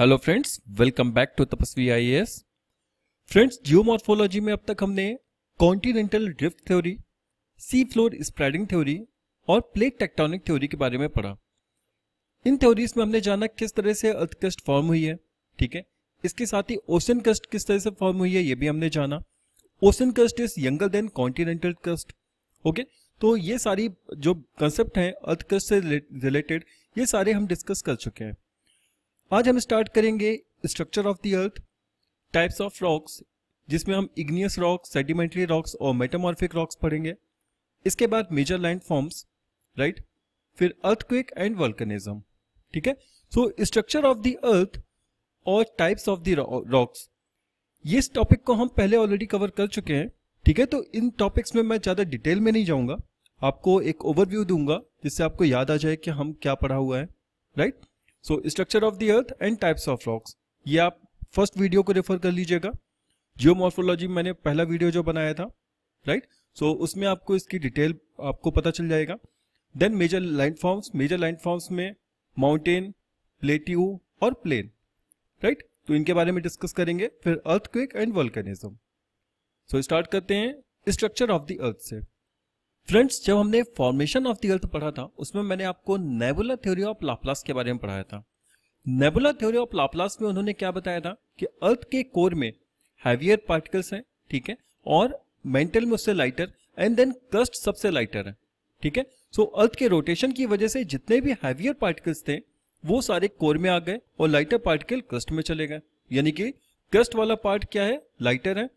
Hello friends welcome back to Tapasvi IAS friends geomorphology में अब तक हमने continental drift theory sea floor spreading theory और प्लेट टेक्टोनिक थ्योरी के बारे में पढ़ा इन थ्योरीज में हमने जाना किस तरह से अर्थ कस्ट फॉर्म हुई है ठीक है इसके साथ ही ओशन कस्ट किस तरह से फॉर्म हुई है ये भी हमने जाना ocean crust is younger than continental crust okay तो ये सारी जो कंसेप्ट है अर्थ कस्ट से रिलेटेड ये सारे हम डिस्कस कर चुके हैं आज हम स्टार्ट करेंगे structure of the earth types of rocks जिसमें हम इग्नियस रॉक्स सेडिमेंट्री रॉक्स और मेटामॉर्फिक रॉक्स पढ़ेंगे इसके बाद मेजर लैंड फॉर्म्स राइट फिर अर्थक्विक एंड वर्कनिज्म ठीक है so structure of the earth और टाइप्स ऑफ द रॉक्स ये इस टॉपिक को हम पहले ऑलरेडी कवर कर चुके हैं ठीक है तो इन टॉपिक्स में मैं ज़्यादा डिटेल में नहीं जाऊंगा आपको एक ओवरव्यू दूंगा जिससे आपको याद आ जाए कि हम क्या पढ़ा हुआ है right right? So structure of the earth and types of rocks ये आप फर्स्ट वीडियो को रेफर कर लीजिएगा जियोमॉर्फोलॉजी मैंने पहला वीडियो जो बनाया था राइट right? सो so, उसमें आपको इसकी डिटेल आपको पता चल जाएगा then major land forms major land forms में माउंटेन प्लेट्यू और प्लेन राइट right? तो इनके बारे में डिस्कस करेंगे फिर earthquake and volcanism so start करते हैं स्ट्रक्चर ऑफ द अर्थ से फ्रेंड्स जब हमने फॉर्मेशन ऑफ दी अर्थ पढ़ा था उसमें मैंने आपको नेबुला थ्योरी ऑफ लाप्लास के बारे में पढ़ाया था नेबुला थ्योरी ऑफ लाप्लास में उन्होंने क्या बताया था कि अर्थ के कोर में हैवियर पार्टिकल्स हैं ठीक है और मेंटल में उससे लाइटर एंड देन क्रस्ट सबसे लाइटर है ठीक है सो अर्थ के रोटेशन की वजह से जितने भी हैवियर पार्टिकल्स थे वो सारे कोर में आ गए और लाइटर पार्टिकल क्रस्ट में चले गए यानी कि क्रस्ट वाला पार्ट क्या है लाइटर है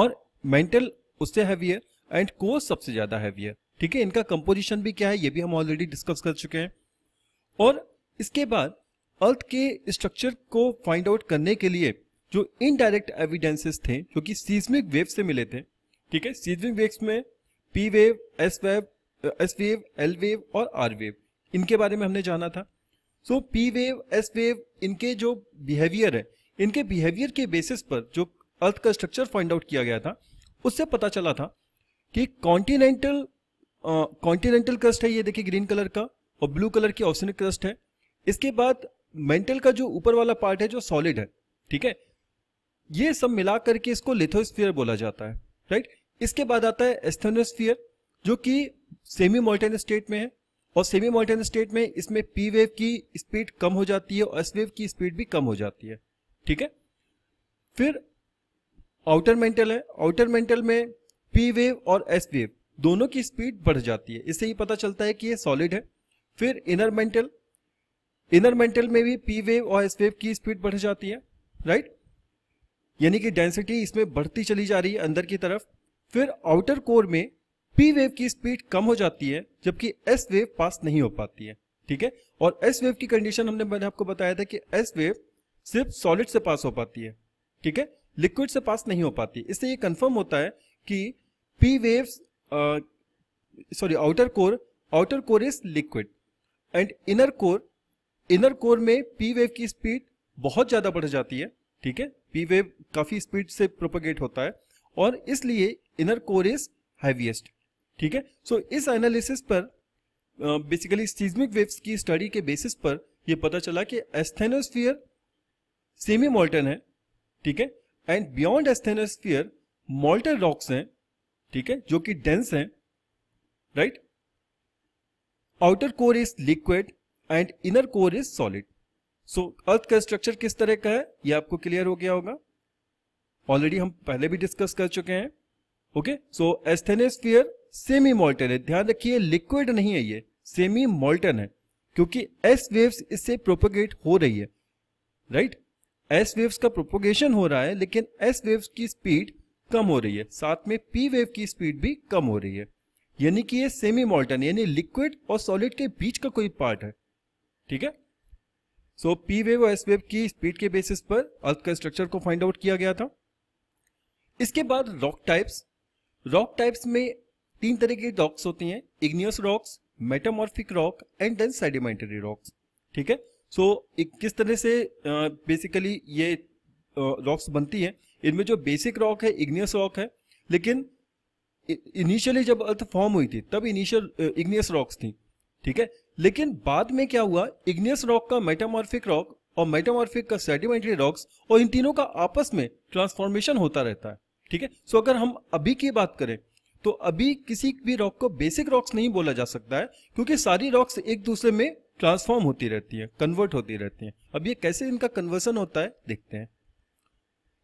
और मेंटल उससे हैवियर एंड कोर्स सबसे ज्यादा हैवी है ठीक है इनका कंपोजिशन भी क्या है ये भी हम ऑलरेडी डिस्कस कर चुके हैं और इसके बाद अर्थ के स्ट्रक्चर को फाइंड आउट करने के लिए जो इनडायरेक्ट एविडेंसेस थे जो कि सीजमिक वेव से मिले थे ठीक है सीजमिक वेव्स में P wave S wave S wave L wave और आर वेव इनके बारे में हमने जाना था so P wave S wave इनके जो बिहेवियर है इनके बिहेवियर के बेसिस पर जो अर्थ का स्ट्रक्चर फाइंड आउट किया गया था उससे पता चला था कि कॉन्टिनेंटल कॉन्टिनेंटल क्रस्ट है ये देखिए ग्रीन कलर का और ब्लू कलर की ऑप्शनिक क्रस्ट है इसके बाद मेंटल का जो ऊपर वाला पार्ट है जो सॉलिड है ठीक है ये सब मिला करके इसको लिथोस्फियर बोला जाता है राइट इसके बाद आता है एस्थेनोस्फियर जो कि सेमी मोल्टेन स्टेट में है और सेमी मोल्टेन स्टेट में इसमें पी वेव की स्पीड कम हो जाती है और एस वेव की स्पीड भी कम हो जाती है ठीक है फिर आउटर मेंटल है आउटर मेंटल में पी वेव और एस वेव दोनों की स्पीड बढ़ जाती है इससे ही पता चलता है कि ये सॉलिड है फिर इनर मेंटल इनर मेंटल में भी पी वेव और एस वेव की स्पीड बढ़ जाती है राइट यानी कि डेंसिटी इसमें बढ़ती चली जा रही है अंदर की तरफ फिर आउटर कोर में पी वेव की स्पीड कम हो जाती है जबकि एस वेव पास नहीं हो पाती है ठीक है और एस वेव की कंडीशन हमने मैंने आपको बताया था कि एस वेव सिर्फ सॉलिड से पास हो पाती है ठीक है लिक्विड से पास नहीं हो पाती इससे ये कंफर्म होता है कि P waves sorry outer core outer core is liquid and inner core inner core में पी वेव की स्पीड बहुत ज्यादा बढ़ जाती है ठीक है पी वेव काफी स्पीड से प्रोपोगेट होता है और इसलिए इनर कोर इज हैवीएस्ट ठीक है सो so, इस एनालिसिस पर बेसिकली सीज्मिक वेव्स की स्टडी के बेसिस पर यह पता चला कि एस्थेनोस्फियर सेमी मोल्टन है ठीक है and beyond asthenosphere molten rocks हैं ठीक है जो कि डेंस है right outer core is liquid and inner core is solid so earth का स्ट्रक्चर किस तरह का है ये आपको क्लियर हो गया होगा ऑलरेडी हम पहले भी डिस्कस कर चुके हैं okay so asthenosphere semi molten है ध्यान रखिए लिक्विड नहीं है ये सेमी मोल्टन है क्योंकि एस वेव्स इससे प्रोपोगेट हो रही है राइट एस वेव्स का प्रोपोगेशन हो रहा है लेकिन एस वेव्स की स्पीड कम हो रही है साथ में पी वेव की स्पीड भी कम हो रही है यानी कि ये सेमी मोल्टन यानी लिक्विड और सॉलिड के बीच का कोई पार्ट है ठीक है सो पी वेव और एस वेव की स्पीड के बेसिस पर अर्थ का स्ट्रक्चर को फाइंड आउट किया गया था इसके बाद रॉक टाइप्स रॉक टाइप्स में तीन तरह की रॉक्स होती हैं igneous rocks metamorphic rock and then sedimentary rocks ठीक है सो so, किस तरह से बेसिकली uh, ये रॉक्स बनती हैं इनमें जो बेसिक रॉक है इग्नियस रॉक है लेकिन इनिशियली जब अर्थ फॉर्म हुई थी तब इनिशियल इग्नियस रॉक्स थी ठीक है लेकिन बाद में क्या हुआ इग्नियस रॉक का मेटामॉर्फिक रॉक और मेटामॉर्फिक का सेडिमेंटरी रॉक्स और इन तीनों का आपस में ट्रांसफॉर्मेशन होता रहता है ठीक है सो अगर हम अभी की बात करें तो अभी किसी भी रॉक को बेसिक रॉक्स नहीं बोला जा सकता है क्योंकि सारी रॉक्स एक दूसरे में ट्रांसफॉर्म होती रहती है कन्वर्ट होती रहती है अब ये कैसे इनका कन्वर्सन होता है देखते हैं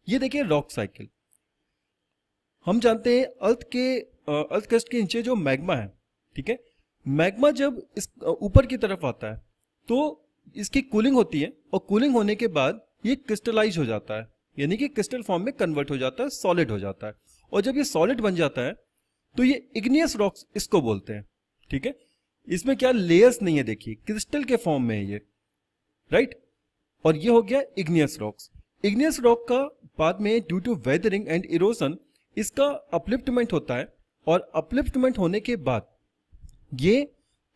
ये देखिए रॉक साइकिल हम जानते हैं अर्थ के अर्थ क्रस्ट के नीचे जो मैग्मा है ठीक है मैग्मा जब इस ऊपर की तरफ आता है तो इसकी कूलिंग होती है और कूलिंग होने के बाद ये क्रिस्टलाइज हो जाता है यानी कि क्रिस्टल फॉर्म में कन्वर्ट हो जाता है सॉलिड हो जाता है और जब ये सॉलिड बन जाता है तो ये इग्नियस रॉक्स इसको बोलते हैं ठीक है इसमें क्या लेयर्स नहीं है देखिए क्रिस्टल के फॉर्म में है ये राइट और ये हो गया इग्नियस रॉक्स इग्नियस रॉक का बाद में due to weathering and erosion इसका अपलिफ्टमेंट होता है और अपलिफ्टमेंट होने के बाद ये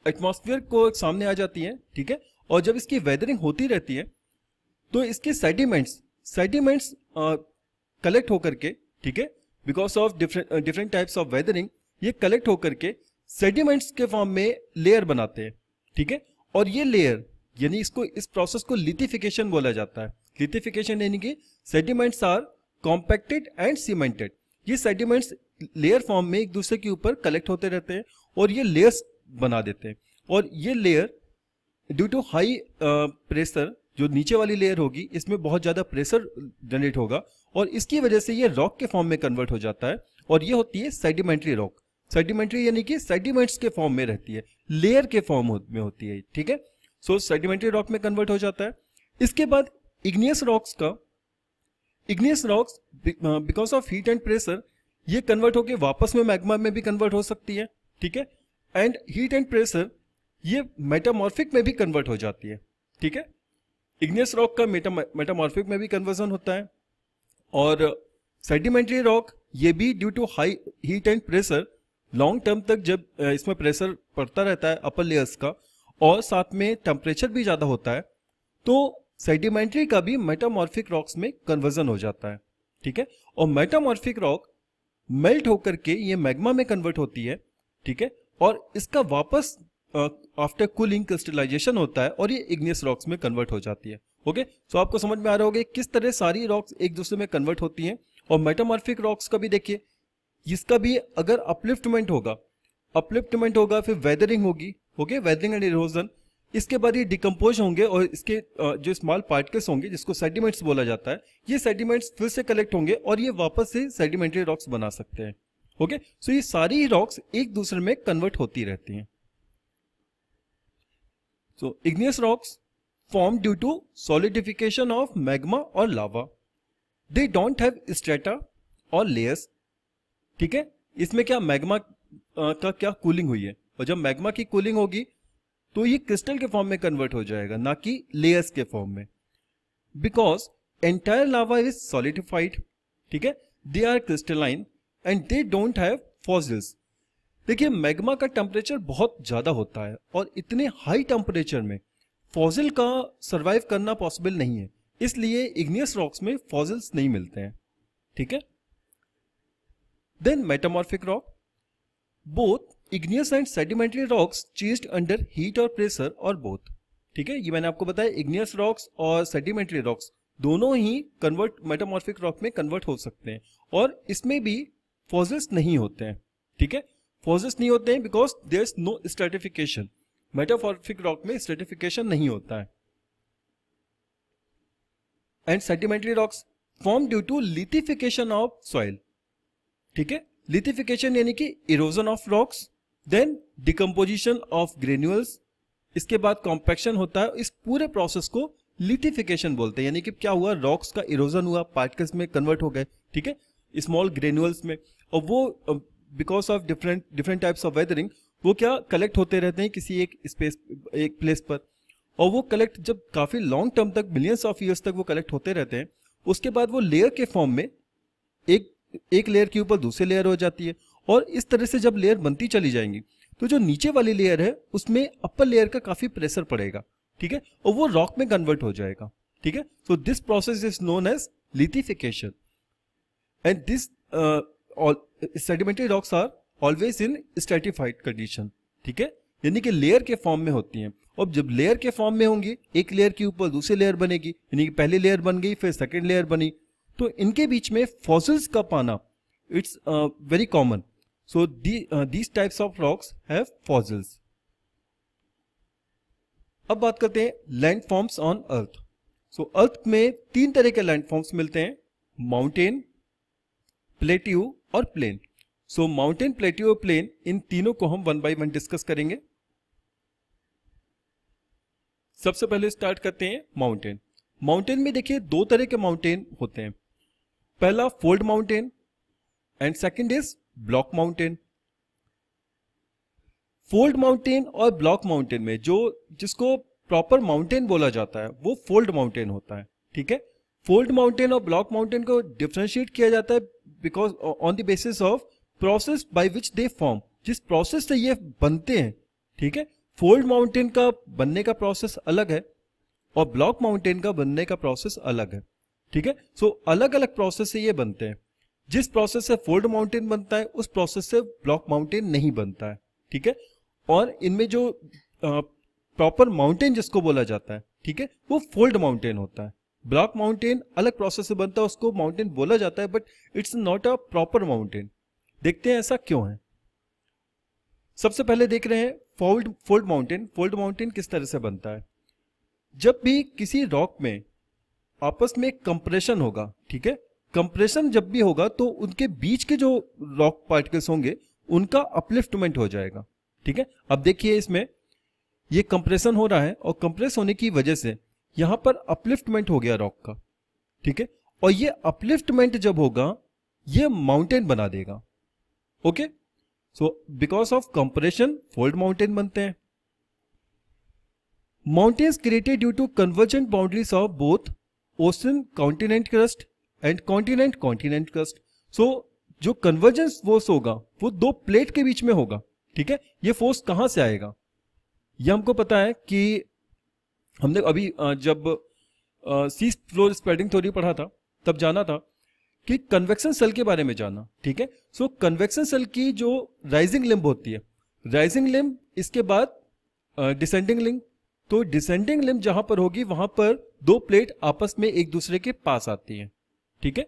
एटमोस्फियर को सामने आ जाती है ठीक है और जब इसकी वेदरिंग होती रहती है तो इसके सेडिमेंट्स सेडिमेंट्स कलेक्ट होकर के ठीक है because of different different types of weathering ये कलेक्ट होकर के सेडिमेंट्स के फॉर्म में लेयर बनाते हैं ठीक है और ये लेयर यानी इसको इस प्रोसेस को लिथिफिकेशन बोला जाता है लिथिफिकेशन यानी कि sediments are compacted and cemented ये सेडिमेंट्स लेयर फॉर्म में एक दूसरे के ऊपर कलेक्ट होते रहते हैं और ये लेयर्स बना देते हैं और ये layer due to high pressure जो नीचे वाली लेयर होगी इसमें बहुत ज़्यादा प्रेशर जनरेट होगा और इसकी वजह से ये रॉक के फॉर्म में कन्वर्ट हो जाता है और ये होती है सेडिमेंट्री रॉक सेडिमेंट्री यानी कि सेडिमेंट्स के फॉर्म में रहती है लेयर के फॉर्म में होती है ठीक है सो सेडिमेंट्री रॉक में कन्वर्ट हो जाता है इसके बाद इग्नियस रॉक्स का igneous rocks because of heat and pressure ये कन्वर्ट होकर वापस में मैग्मा में भी कन्वर्ट हो सकती है ठीक है एंड हीट एंड प्रेशर ये मेटामॉर्फिक में भी कन्वर्ट हो जाती है ठीक है इग्नियस रॉक का मेटामॉर्फिक में भी कन्वर्जन होता है और सेडिमेंट्री रॉक ये भी due to high heat and pressure long term तक जब uh, इसमें प्रेशर पड़ता रहता है अपर लेयर्स का और साथ में टेम्परेचर भी ज़्यादा होता है तो सेडिमेंट्री का भी मेटामॉर्फिक रॉक्स में कन्वर्जन हो जाता है ठीक है और मेटामॉर्फिक रॉक मेल्ट होकर के ये मैग्मा में कन्वर्ट होती है ठीक है और इसका वापस आफ्टर कूलिंग क्रिस्टलाइजेशन होता है और ये इग्नियस रॉक्स में कन्वर्ट हो जाती है ओके सो so, आपको समझ में आ रहा होगा किस तरह सारी रॉक्स एक दूसरे में कन्वर्ट होती हैं और मेटामॉर्फिक रॉक्स का भी देखिए इसका भी अगर अपलिफ्टमेंट होगा अपलिफ्टमेंट होगा फिर वेदरिंग होगी ओके वेदरिंग एंड इरोजन इसके बाद ये डिकम्पोज होंगे और इसके जो स्मॉल पार्टिकल्स होंगे जिसको सेडिमेंट्स बोला जाता है ये सेडिमेंट्स फिर से कलेक्ट होंगे और ये वापस से सेडिमेंट्री रॉक्स बना सकते हैं ओके सो ये सारी रॉक्स एक दूसरे में कन्वर्ट होती रहती हैं so igneous rocks form due to solidification of magma और lava they don't have strata और लेयर्स ठीक है इसमें क्या मैग्मा का क्या कूलिंग हुई है और जब मैग्मा की कूलिंग होगी तो ये क्रिस्टल के फॉर्म में कन्वर्ट हो जाएगा ना कि लेयर्स के फॉर्म में because entire lava is solidified ठीक है they are crystalline and they don't have fossils देखिए मैग्मा का टेम्परेचर बहुत ज़्यादा होता है और इतने हाई टेम्परेचर में फॉजिल का सर्वाइव करना पॉसिबल नहीं है इसलिए इग्नियस रॉक्स में फॉजिल्स नहीं मिलते हैं ठीक है then metamorphic rock both igneous and sedimentary rocks चीज अंडर हीट और प्रेशर और बोथ ठीक है ये मैंने आपको बताया इग्नियस रॉक्स और सेडिमेंटरी रॉक्स दोनों ही कन्वर्ट मेटामॉर्फिक रॉक में कन्वर्ट हो सकते हैं और इसमें भी फॉजल्स नहीं होते हैं ठीक है फॉजल्स नहीं होते हैं because there is no stratification metamorphic rock में स्ट्रेटिफिकेशन नहीं होता है and sedimentary rocks form due to lithification of soil ठीक है लिथिफिकेशन यानी कि erosion of rocks then decomposition of granules इसके बाद कॉम्पेक्शन होता है इस पूरे प्रोसेस को लिटिफिकेशन बोलते हैं यानी कि क्या हुआ रॉक्स का इरोजन हुआ पार्टिकल्स में कन्वर्ट हो गए ठीक है स्मॉल ग्रेन्यूअल्स में और वो because of different different types of weathering वो क्या कलेक्ट होते रहते हैं किसी एक स्पेस एक प्लेस पर और वो कलेक्ट जब काफ़ी लॉन्ग टर्म तक मिलियंस ऑफ ईयर्स तक वो कलेक्ट होते रहते हैं उसके बाद वो लेयर के फॉर्म में एक एक लेयर के ऊपर दूसरी लेयर हो जाती है और इस तरह से जब लेयर बनती चली जाएंगी तो जो नीचे वाली लेयर है उसमें अपर लेयर का काफी प्रेशर पड़ेगा ठीक है और वो रॉक में कन्वर्ट हो जाएगा ठीक है so this process is known as lithification and this sedimentary rocks are always in stratified condition ठीक है यानी कि लेयर के फॉर्म में होती हैं और जब लेयर के फॉर्म में होंगी एक लेयर के ऊपर दूसरी लेयर बनेगी यानी कि पहली लेयर बन गई फिर सेकेंड लेयर बनी तो इनके बीच में फॉसिल्स का पाना it's very common So the, uh, these types of rocks have fossils. अब बात करते हैं लैंडफॉर्म्स ऑन अर्थ सो अर्थ में तीन तरह के लैंडफॉर्म्स मिलते हैं माउंटेन प्लेट्यू और प्लेन सो माउंटेन प्लेट्यू और प्लेन इन तीनों को हम वन बाय वन डिस्कस करेंगे सबसे पहले स्टार्ट करते हैं माउंटेन माउंटेन में देखिए दो तरह के माउंटेन होते हैं पहला fold mountain and second is block mountain fold mountain और ब्लॉक माउंटेन में जो जिसको प्रॉपर माउंटेन बोला जाता है वो फोल्ड माउंटेन होता है ठीक है फोल्ड माउंटेन और ब्लॉक माउंटेन को डिफ्रेंशिएट किया जाता है because on the basis of process by which they form जिस प्रोसेस से ये बनते हैं ठीक है फोल्ड माउंटेन का बनने का प्रोसेस अलग है और ब्लॉक माउंटेन का बनने का प्रोसेस अलग है ठीक है सो अलग अलग प्रोसेस से ये बनते हैं जिस प्रोसेस से फोल्ड माउंटेन बनता है उस प्रोसेस से ब्लॉक माउंटेन नहीं बनता है ठीक है और इनमें जो प्रॉपर माउंटेन जिसको बोला जाता है ठीक है वो फोल्ड माउंटेन होता है ब्लॉक माउंटेन अलग प्रोसेस से बनता है उसको माउंटेन बोला जाता है but it's not a proper mountain देखते हैं ऐसा क्यों है सबसे पहले देख रहे हैं fold fold mountain fold mountain किस तरह से बनता है जब भी किसी रॉक में आपस में कंप्रेशन होगा ठीक है कंप्रेशन जब भी होगा तो उनके बीच के जो रॉक पार्टिकल्स होंगे उनका अपलिफ्टमेंट हो जाएगा ठीक है अब देखिए इसमें ये कंप्रेशन हो रहा है और कंप्रेस होने की वजह से यहां पर अपलिफ्टमेंट हो गया रॉक का ठीक है और ये अपलिफ्टमेंट जब होगा ये माउंटेन बना देगा okay so because of compression fold mountain बनते हैं mountains created due to convergent boundaries of both ocean continent crust and continent continent crust so जो कन्वर्जेंस फोर्स होगा वो दो प्लेट के बीच में होगा ठीक है ये फोर्स कहां से आएगा ये हमको पता है कि हमने अभी जब सी फ्लोर स्प्रेडिंग थ्योरी पढ़ा था तब जाना था कि कन्वेक्शन सेल के बारे में जाना ठीक है सो कन्वेक्शन सेल की जो राइजिंग लिम्ब होती है राइजिंग लिम्ब इसके बाद डिसेंडिंग लिम्ब तो डिसेंडिंग लिम्ब जहां पर होगी वहां पर दो प्लेट आपस में एक दूसरे के पास आती है ठीक है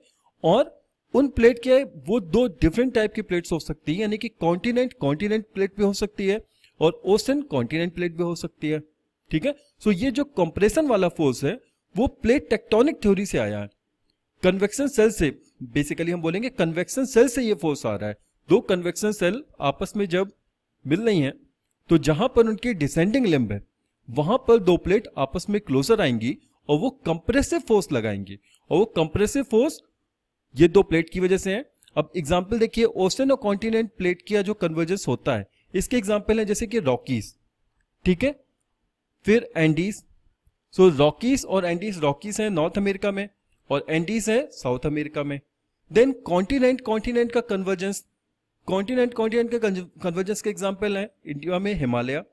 और उन प्लेट के वो दो डिफरेंट टाइप की प्लेट्स हो सकती है यानी कि कॉन्टिनेंट कॉन्टिनेंट प्लेट भी हो सकती है और ओसन कॉन्टिनेंट प्लेट भी हो सकती है ठीक है सो ये जो कंप्रेशन वाला फोर्स है वो प्लेट टेक्टोनिक थ्योरी से आया है कन्वेक्शन सेल से बेसिकली हम बोलेंगे कन्वेक्शन सेल से ये फोर्स आ रहा है दो कन्वेक्शन सेल आपस में जब मिल रही हैं तो जहां पर उनकी डिसेंडिंग लिम्ब है वहां पर दो प्लेट आपस में क्लोजर आएंगी और वो कंप्रेसिव फोर्स लगाएंगे और वो कंप्रेसिव फोर्स ये दो प्लेट की वजह से है अब एग्जाम्पल देखिए ओशन और कॉन्टिनेंट प्लेट का जो कन्वर्जेंस होता है इसके एग्जाम्पल है जैसे कि रॉकीज ठीक है फिर एंडीज सो रॉकीज और एंडीज रॉकीज है नॉर्थ अमेरिका में और एंडीज है साउथ अमेरिका में देन कॉन्टिनेंट कॉन्टिनेंट का कन्वर्जेंस कॉन्टिनेंट कॉन्टिनेंट का कन्वर्जेंस के एग्जाम्पल है इंडिया में हिमालय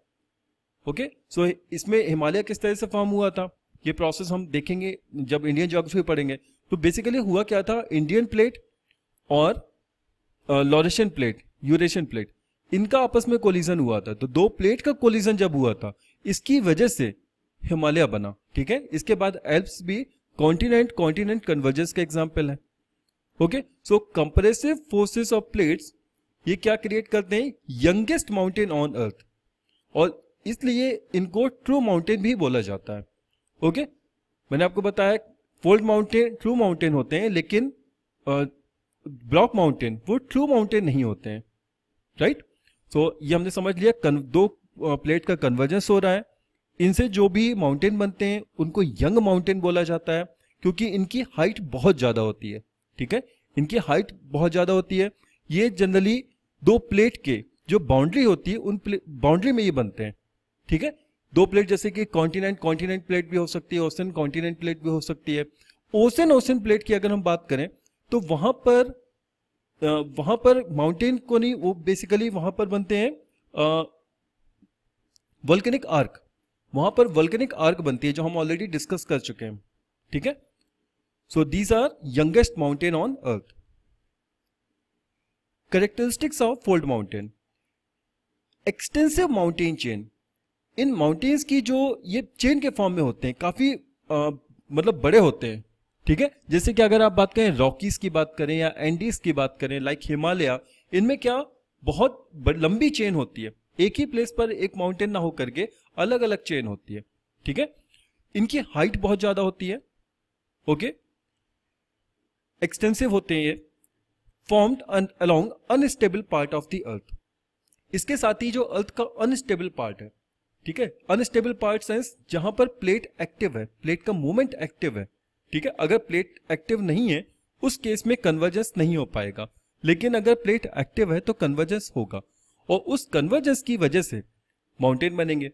ओके सो इसमें हिमालय किस तरह से फॉर्म हुआ था ये प्रोसेस हम देखेंगे जब इंडियन जोग्राफी पढ़ेंगे तो बेसिकली हुआ क्या था इंडियन प्लेट और लॉरेशियन प्लेट यूरेशियन प्लेट इनका आपस में कोलिजन हुआ था तो दो प्लेट का कोलिजन जब हुआ था इसकी वजह से हिमालय बना ठीक है इसके बाद एल्प्स भी कॉन्टिनेंट कॉन्टिनेंट कन्वर्जेंस का एग्जाम्पल है okay so compressive forces of plates ये क्या क्रिएट करते हैं यंगेस्ट माउंटेन ऑन अर्थ और इसलिए इनको ट्रू माउंटेन भी बोला जाता है ओके मैंने आपको बताया फोल्ड माउंटेन ट्रू माउंटेन होते हैं लेकिन ब्लॉक uh, माउंटेन वो ट्रू माउंटेन नहीं होते हैं राइट right? सो so, ये हमने समझ लिया कन, दो प्लेट का कन्वर्जेंस हो रहा है इनसे जो भी माउंटेन बनते हैं उनको यंग माउंटेन बोला जाता है क्योंकि इनकी हाइट बहुत ज़्यादा होती है ठीक है इनकी हाइट बहुत ज़्यादा होती है ये जनरली दो प्लेट के जो बाउंड्री होती है उन बाउंड्री में ये बनते हैं ठीक है दो प्लेट जैसे कि कॉन्टिनेंट कॉन्टिनेंट प्लेट भी हो सकती है ओसन कॉन्टिनेंट प्लेट भी हो सकती है ओसन ओसन प्लेट की अगर हम बात करें तो वहां पर वहां पर माउंटेन को नहीं वो बेसिकली वहां पर बनते हैं वल्कनिक आर्क वहां पर वल्कनिक आर्क बनती है जो हम ऑलरेडी डिस्कस कर चुके हैं ठीक है so these are youngest mountain on earth characteristics of fold mountain extensive mountain chain इन माउंटेन्स की जो ये चेन के फॉर्म में होते हैं काफी आ, मतलब बड़े होते हैं ठीक है जैसे कि अगर आप बात करें रॉकीज की बात करें या एंडीज की बात करें लाइक हिमालय इनमें क्या बहुत लंबी चेन होती है एक ही प्लेस पर एक माउंटेन ना होकर के अलग अलग चेन होती है ठीक है इनकी हाइट बहुत ज्यादा होती है ओके एक्सटेंसिव होते हैं ये formed along unstable part of the earth इसके साथ ही जो अर्थ का अनस्टेबल पार्ट है ठीक है अनस्टेबल पार्ट सेंस जहां पर प्लेट एक्टिव है प्लेट का मूवमेंट एक्टिव है ठीक है अगर प्लेट एक्टिव नहीं है उस केस में कन्वर्जेंस नहीं हो पाएगा लेकिन अगर प्लेट एक्टिव है तो कन्वर्जेंस होगा और उस कन्वर्जेंस की वजह से माउंटेन बनेंगे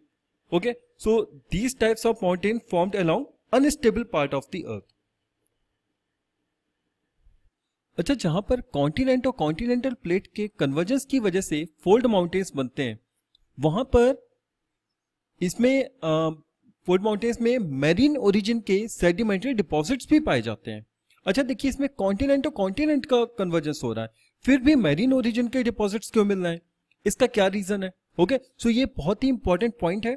okay so these types of mountain form along unstable part of the earth अच्छा जहां पर कॉन्टिनेंट और कॉन्टिनेंटल प्लेट के कन्वर्जेंस की वजह से फोल्ड माउंटेन्स बनते हैं वहां पर इसमें फोर्ट माउंटेन्स में मैरीन ओरिजिन के सेडिमेंटरी डिपॉजिट्स भी पाए जाते हैं अच्छा देखिए इसमें कॉन्टिनेंट और कॉन्टिनेंट का कन्वर्जेंस हो रहा है फिर भी मैरीन ओरिजिन के डिपॉजिट्स क्यों मिल रहे हैं इसका क्या रीजन है ओके okay? सो so ये बहुत ही इंपॉर्टेंट पॉइंट है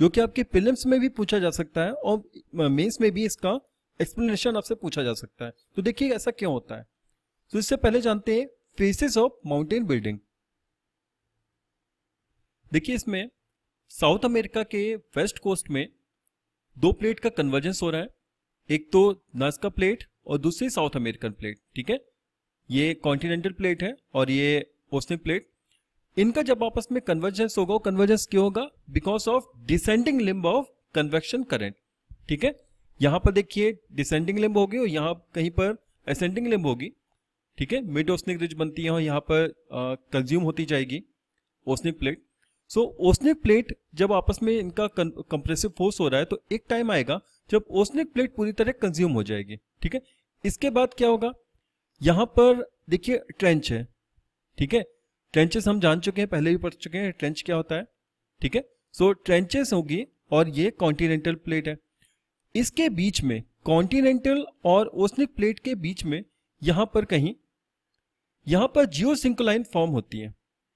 जो कि आपके फिल्म्स में भी पूछा जा सकता है और मेन्स में भी इसका एक्सप्लेनेशन आपसे पूछा जा सकता है तो देखिए ऐसा क्यों होता है तो इससे पहले जानते हैं फेसेस ऑफ माउंटेन बिल्डिंग देखिए इसमें साउथ अमेरिका के वेस्ट कोस्ट में दो प्लेट का कन्वर्जेंस हो रहा है एक तो नास्का प्लेट और दूसरी साउथ अमेरिकन प्लेट ठीक है ये कॉन्टिनेंटल प्लेट है और ये ओस्टिक प्लेट इनका जब आपस में कन्वर्जेंस होगा कन्वर्जेंस क्यों होगा because of descending limb of convection current ठीक है यहां पर देखिए डिसेंडिंग लिम्ब होगी और यहां कहीं पर असेंडिंग लिम्ब होगी ठीक है मिड ओस्निक रिज बनती है और यहां पर कंज्यूम होती जाएगी ओस्निक प्लेट सो ओस्निक प्लेट जब आपस में इनका कंप्रेसिव फोर्स हो रहा है तो एक टाइम आएगा जब ओस्निक प्लेट पूरी तरह कंज्यूम हो जाएगी ठीक है इसके बाद क्या होगा यहां पर देखिए ट्रेंच है ठीक है ट्रेंचेस हम जान चुके हैं पहले भी पढ़ चुके हैं ट्रेंच क्या होता है ठीक है सो ट्रेंचेस होगी और ये कॉन्टिनेंटल प्लेट है इसके बीच में कॉन्टिनेंटल और ओस्निक प्लेट के बीच में यहां पर कहीं यहां पर जियो सिंकोलाइन फॉर्म होती है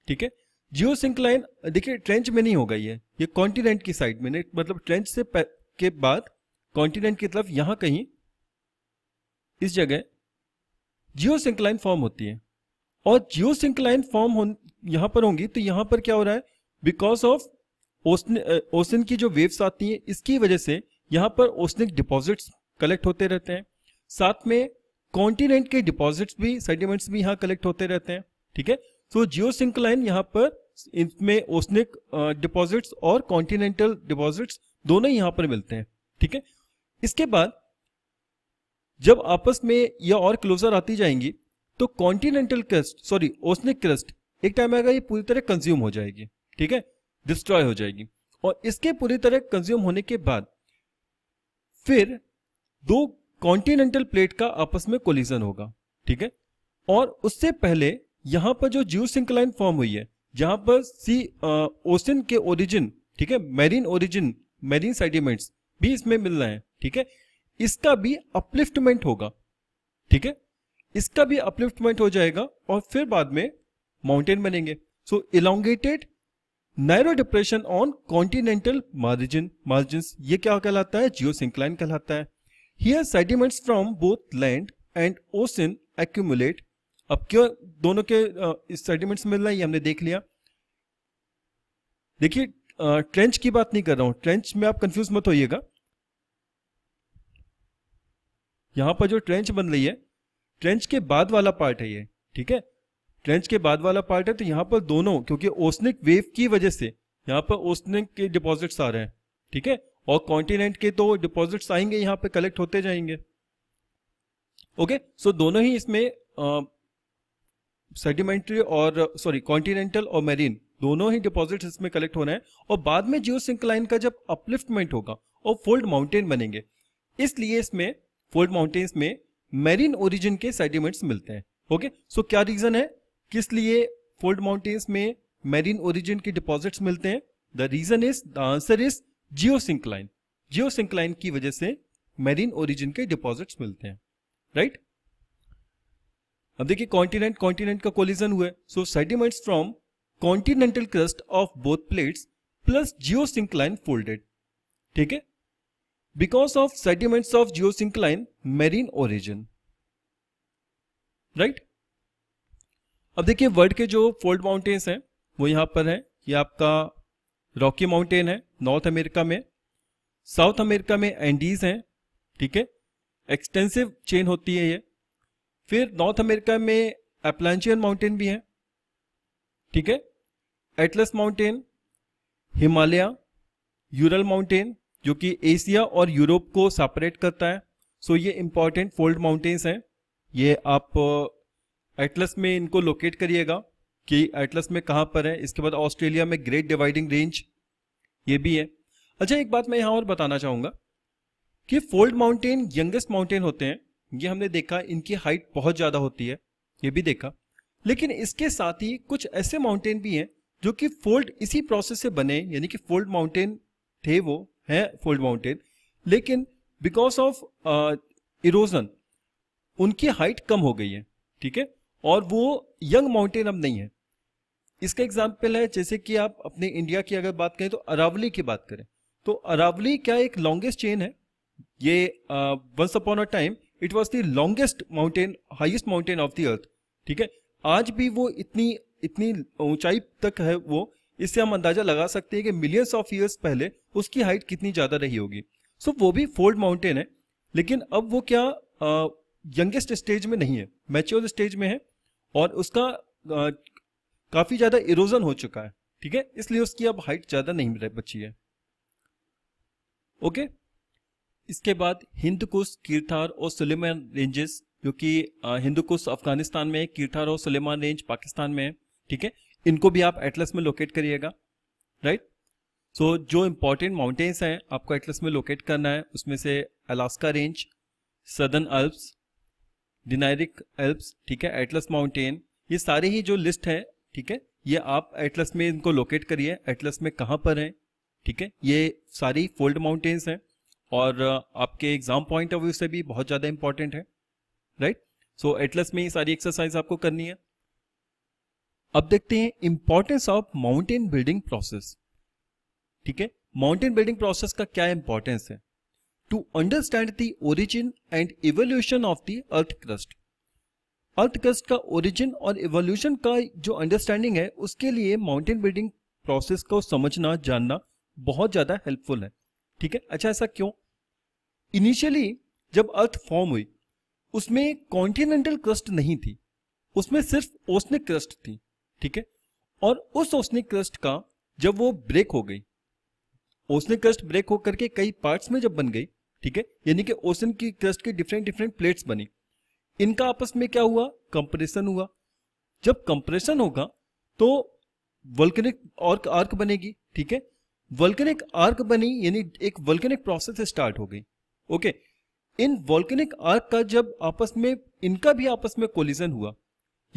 ठीक है जियो सिंक लाइन देखिए ट्रेंच में नहीं हो गई है ये कॉन्टिनेंट की साइड में नहीं मतलब ट्रेंच से के बाद कॉन्टिनेंट की तरफ यहां कहीं इस जगह जियो सिंक लाइन फॉर्म होती है और जियो सिंक लाइन फॉर्म हो यहां पर होंगी तो यहां पर क्या हो रहा है बिकॉज ऑफ ओसन ओसन की जो वेव्स आती हैं इसकी वजह से यहां पर ओसनिक डिपॉजिट्स कलेक्ट होते रहते हैं साथ में कॉन्टिनेंट के डिपॉजिट्स भी सेडिमेंट्स भी यहां कलेक्ट होते रहते हैं ठीक है सो जियो सिंक लाइन पर इनमें ओस्निक डिपॉजिट्स और कॉन्टिनेंटल डिपॉजिट्स दोनों यहां पर मिलते हैं ठीक है इसके बाद जब आपस में यह और क्लोजर आती जाएंगी तो continental crust sorry oceanic crust एक टाइम आएगा ये पूरी तरह कंज्यूम हो जाएगी ठीक है डिस्ट्रॉय हो जाएगी और इसके पूरी तरह कंज्यूम होने के बाद फिर दो कॉन्टिनेंटल प्लेट का आपस में कोलिजन होगा ठीक है और उससे पहले यहां पर जो ज्यू सिंकलाइन फॉर्म हुई है जहां पर सी ओशन के ओरिजिन ठीक है मैरीन ओरिजिन मैरीन सेडिमेंट्स भी इसमें मिल रहे हैं ठीक है इसका भी अपलिफ्टमेंट होगा ठीक है इसका भी अपलिफ्टमेंट हो जाएगा और फिर बाद में माउंटेन बनेंगे so elongated narrow depression on continental margin margin ये क्या कहलाता है जियो सिंक्लाइन कहलाता है here sediments from both land and ocean accumulate अब क्यों दोनों के सेटिमेंट्स मिल रहे हैं हमने देख लिया देखिए ट्रेंच की बात नहीं कर रहा हूं ट्रेंच में आप कंफ्यूज मत होइएगा यहां पर जो ट्रेंच बन रही है ट्रेंच के बाद वाला पार्ट है ये ठीक है ट्रेंच के बाद वाला पार्ट है तो यहां पर दोनों क्योंकि ओसनिक वेव की वजह से यहां पर ओसनिक के डिपॉजिट्स आ रहे हैं ठीक है और कॉन्टिनेंट के तो डिपॉजिट्स आएंगे यहां पर कलेक्ट होते जाएंगे ओके सो दोनों ही इसमें आ, सेडिमेंट्री और सॉरी कॉन्टिनेंटल और मेरीन दोनों ही डिपॉजिट इसमें कलेक्ट होना है और बाद में जियो सिंकलाइन का जब अपलिफ्टमेंट होगा और फोल्ड माउंटेन बनेंगे इसलिए इसमें फोल्ड माउंटेन्स में मेरीन ओरिजिन के सेडिमेंट्स मिलते हैं ओके सो so, क्या रीजन है किस लिए फोल्ड माउंटेन्स में मेरीन ओरिजिन के डिपॉजिट्स मिलते हैं the reason is the answer is geosyncline geosyncline की वजह से मेरीन ओरिजिन के डिपॉजिट्स मिलते हैं राइट right? अब देखिए कॉन्टिनेंट कॉन्टिनेंट का कोलिजन हुआ है so sediments from continental crust of both plates plus syncline folded ठीक है because of sediments of geosyncline marine origin right अब देखिए वर्ल्ड के जो फोल्ड माउंटेन्स हैं वो यहां पर है ये आपका रॉकी माउंटेन है नॉर्थ अमेरिका में साउथ अमेरिका में एंडीज हैं ठीक है एक्सटेंसिव चेन होती है ये फिर नॉर्थ अमेरिका में एप्लांचियन माउंटेन भी है ठीक है Atlas mountain Himalaya Ural mountain जो कि एशिया और यूरोप को सेपरेट करता है सो ये इंपॉर्टेंट फोल्ड माउंटेन्स हैं ये आप uh, एटलस में इनको लोकेट करिएगा कि एटलस में कहाँ पर है इसके बाद ऑस्ट्रेलिया में ग्रेट डिवाइडिंग रेंज ये भी है अच्छा एक बात मैं यहाँ और बताना चाहूँगा कि फोल्ड माउंटेन यंगेस्ट माउंटेन होते हैं ये हमने देखा इनकी हाइट बहुत ज़्यादा होती है ये भी देखा लेकिन इसके साथ ही कुछ ऐसे माउंटेन भी हैं जो कि फोल्ड इसी प्रोसेस से बने यानी कि फोल्ड माउंटेन थे वो है फोल्ड माउंटेन लेकिन बिकॉज ऑफ इरोजन उनकी हाइट कम हो गई है ठीक है और वो यंग माउंटेन अब नहीं है इसका एग्जाम्पल है जैसे कि आप अपने इंडिया की अगर बात करें तो अरावली की बात करें तो अरावली क्या एक लॉन्गेस्ट चेन है ये once upon a time it was the longest mountain highest mountain of the earth ठीक है आज भी वो इतनी इतनी ऊंचाई तक है वो इससे हम अंदाजा लगा सकते हैं कि मिलियंस ऑफ ईयर्स पहले उसकी हाइट कितनी ज़्यादा रही होगी सो so, वो भी फोल्ड माउंटेन है लेकिन अब वो क्या यंगेस्ट स्टेज में नहीं है मैच्योर स्टेज में है और उसका आ, काफ़ी ज़्यादा इरोजन हो चुका है ठीक है इसलिए उसकी अब हाइट ज़्यादा नहीं बची है ओके okay? इसके बाद हिंद कुश कीर्थार और सुलेमान रेंजेस जो कि हिंद कुश अफगानिस्तान में कीर्थार और सुलेमान रेंज पाकिस्तान में है ठीक है इनको भी आप एटलस में लोकेट करिएगा राइट सो so, जो इम्पोर्टेंट माउंटेन्स हैं आपको एटलस में लोकेट करना है उसमें से Alaska range southern Alps Dinaric Alps ठीक है एटलस माउंटेन ये सारे ही जो लिस्ट है ठीक है ये आप एटलस में इनको लोकेट करिए एटलस में कहाँ पर हैं ठीक है ये सारी फोल्ड माउंटेन्स हैं और आपके एग्जाम पॉइंट ऑफ व्यू से भी बहुत ज़्यादा इंपॉर्टेंट है राइट सो एटलस में ये सारी एक्सरसाइज आपको करनी है अब देखते हैं importance of mountain building process ठीक है माउंटेन बिल्डिंग प्रोसेस का क्या इंपॉर्टेंस है to understand the origin and evolution of the earth crust earth crust का ओरिजिन और इवोल्यूशन का जो अंडरस्टैंडिंग है उसके लिए माउंटेन बिल्डिंग प्रोसेस को समझना जानना बहुत ज़्यादा हेल्पफुल है ठीक है अच्छा ऐसा क्यों इनिशियली जब अर्थ फॉर्म हुई उसमें कॉन्टिनेंटल क्रस्ट नहीं थी उसमें सिर्फ ओस्निक क्रस्ट थी ठीक है और उस ओस्निक क्रस्ट का जब वो ब्रेक हो गई ओस्निक क्रस्ट ब्रेक होकर करके कई पार्ट्स में जब बन गई ठीक है यानी कि ओसन की क्रस्ट के डिफरेंट डिफरेंट प्लेट्स बनी इनका आपस में क्या हुआ कंप्रेशन हुआ जब कंप्रेशन होगा तो वल्कनिक आर्क आर्क बनेगी ठीक है वल्कनिक आर्क बनी यानी एक वल्कनिक प्रोसेस स्टार्ट हो गई ओके इन वॉल्केनिक आर्क का जब आपस में इनका भी आपस में कोलिजन हुआ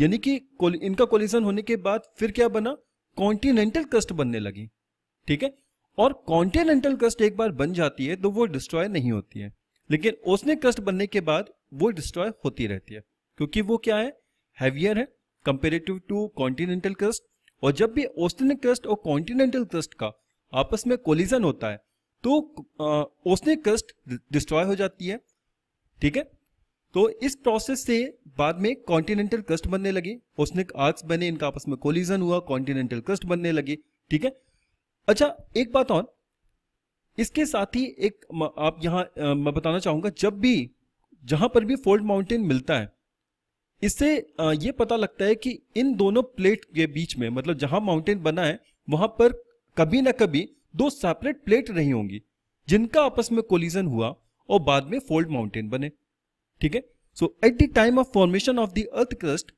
यानी कि इनका कोलिजन होने के बाद फिर क्या बना कॉन्टिनेंटल कस्ट बनने लगी ठीक है और कॉन्टिनेंटल कस्ट एक बार बन जाती है तो वो डिस्ट्रॉय नहीं होती है लेकिन ओसने कस्ट बनने के बाद वो डिस्ट्रॉय होती रहती है क्योंकि वो क्या है हैवियर है कंपेरेटिव टू कॉन्टिनेंटल क्रस्ट और जब भी ओस्टनिक क्रस्ट और कॉन्टिनेंटल क्रस्ट का आपस में कोलिजन होता है तो ओसने क्रस्ट डिस्ट्रॉय हो जाती है ठीक है तो इस प्रोसेस से बाद में कॉन्टिनेंटल क्रस्ट बनने लगे ओसनिक आर्क्स बने इनका आपस में कोलिजन हुआ कॉन्टिनेंटल क्रस्ट बनने लगे ठीक है अच्छा एक बात और इसके साथ ही एक आप यहां मैं बताना चाहूंगा जब भी जहां पर भी फोल्ड माउंटेन मिलता है इससे यह पता लगता है कि इन दोनों प्लेट के बीच में मतलब जहां माउंटेन बना है वहां पर कभी ना कभी दो सेपरेट प्लेट रही होंगी जिनका आपस में कोलिजन हुआ और बाद में फोल्ड माउंटेन बने ठीक है so at the time of formation of the earth crust